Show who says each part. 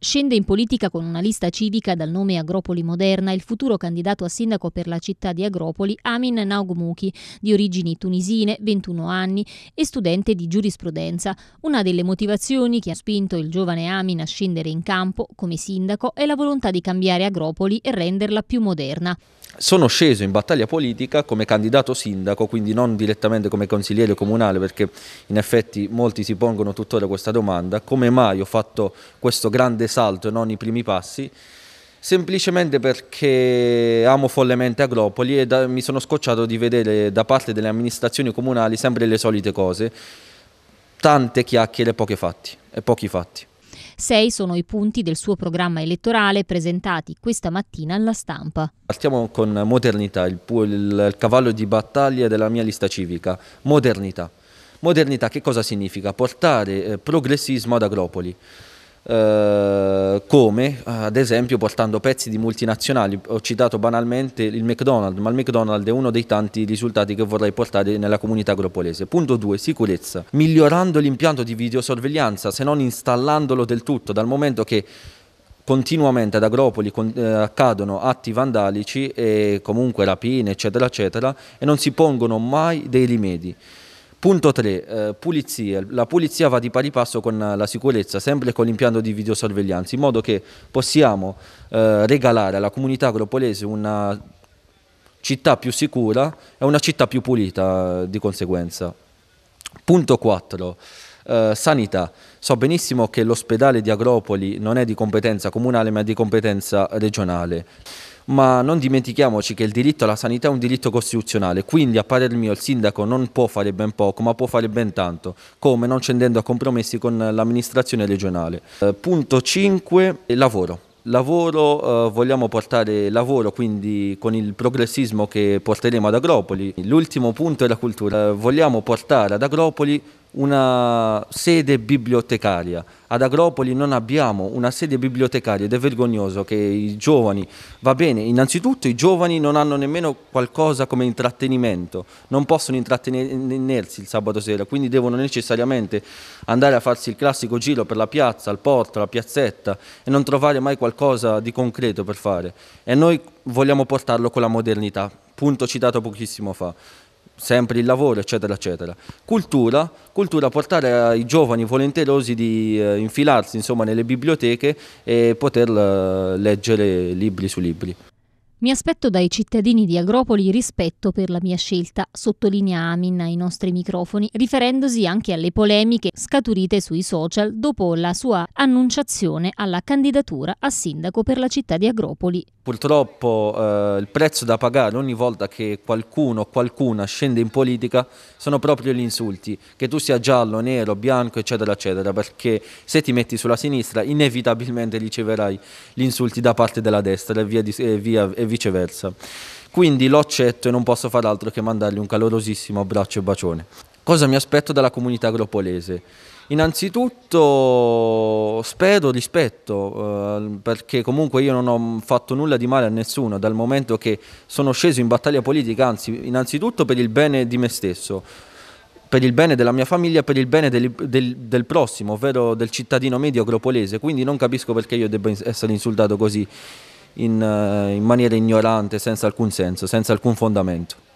Speaker 1: Scende in politica con una lista civica dal nome Agropoli Moderna il futuro candidato a sindaco per la città di Agropoli Amin Naugmuki, di origini tunisine, 21 anni e studente di giurisprudenza. Una delle motivazioni che ha spinto il giovane Amin a scendere in campo come sindaco è la volontà di cambiare Agropoli e renderla più moderna.
Speaker 2: Sono sceso in battaglia politica come candidato sindaco, quindi non direttamente come consigliere comunale, perché in effetti molti si pongono tuttora questa domanda, come mai ho fatto questo grande salto, non i primi passi, semplicemente perché amo follemente Agropoli e da, mi sono scocciato di vedere da parte delle amministrazioni comunali sempre le solite cose, tante chiacchiere fatti, e pochi fatti.
Speaker 1: Sei sono i punti del suo programma elettorale presentati questa mattina alla stampa.
Speaker 2: Partiamo con modernità, il, il, il cavallo di battaglia della mia lista civica. Modernità. Modernità che cosa significa? Portare eh, progressismo ad Agropoli. Eh, come ad esempio portando pezzi di multinazionali. Ho citato banalmente il McDonald's, ma il McDonald's è uno dei tanti risultati che vorrei portare nella comunità agropolese. Punto 2, sicurezza. Migliorando l'impianto di videosorveglianza, se non installandolo del tutto, dal momento che continuamente ad Agropoli eh, accadono atti vandalici e comunque rapine, eccetera, eccetera, e non si pongono mai dei rimedi. Punto 3. Eh, pulizie. La pulizia va di pari passo con eh, la sicurezza, sempre con l'impianto di videosorveglianza, in modo che possiamo eh, regalare alla comunità agropolese una città più sicura e una città più pulita eh, di conseguenza. Punto 4. Eh, sanità. So benissimo che l'ospedale di Agropoli non è di competenza comunale ma è di competenza regionale ma non dimentichiamoci che il diritto alla sanità è un diritto costituzionale, quindi a parer mio il sindaco non può fare ben poco, ma può fare ben tanto, come non scendendo a compromessi con l'amministrazione regionale. Eh, punto 5, lavoro lavoro, eh, vogliamo portare lavoro quindi con il progressismo che porteremo ad Agropoli. L'ultimo punto è la cultura, eh, vogliamo portare ad Agropoli una sede bibliotecaria. Ad Agropoli non abbiamo una sede bibliotecaria ed è vergognoso che i giovani, va bene, innanzitutto i giovani non hanno nemmeno qualcosa come intrattenimento, non possono intrattenersi il sabato sera, quindi devono necessariamente andare a farsi il classico giro per la piazza, il porto, la piazzetta e non trovare mai qualcosa di concreto per fare. E noi vogliamo portarlo con la modernità, punto citato pochissimo fa sempre il lavoro, eccetera, eccetera. Cultura, cultura portare ai giovani volenterosi di eh, infilarsi insomma, nelle biblioteche e poter eh, leggere libri su libri.
Speaker 1: Mi aspetto dai cittadini di Agropoli rispetto per la mia scelta, sottolinea Amin ai nostri microfoni, riferendosi anche alle polemiche scaturite sui social dopo la sua annunciazione alla candidatura a sindaco per la città di Agropoli.
Speaker 2: Purtroppo eh, il prezzo da pagare ogni volta che qualcuno o qualcuna scende in politica sono proprio gli insulti, che tu sia giallo, nero, bianco, eccetera, eccetera, perché se ti metti sulla sinistra inevitabilmente riceverai gli insulti da parte della destra e via, e via, e viceversa. Quindi lo accetto e non posso far altro che mandargli un calorosissimo abbraccio e bacione. Cosa mi aspetto dalla comunità agropolese? Innanzitutto spero rispetto, eh, perché comunque io non ho fatto nulla di male a nessuno dal momento che sono sceso in battaglia politica, anzi innanzitutto per il bene di me stesso, per il bene della mia famiglia, per il bene del, del, del prossimo, ovvero del cittadino medio agropolese, quindi non capisco perché io debba essere insultato così in, eh, in maniera ignorante, senza alcun senso, senza alcun fondamento.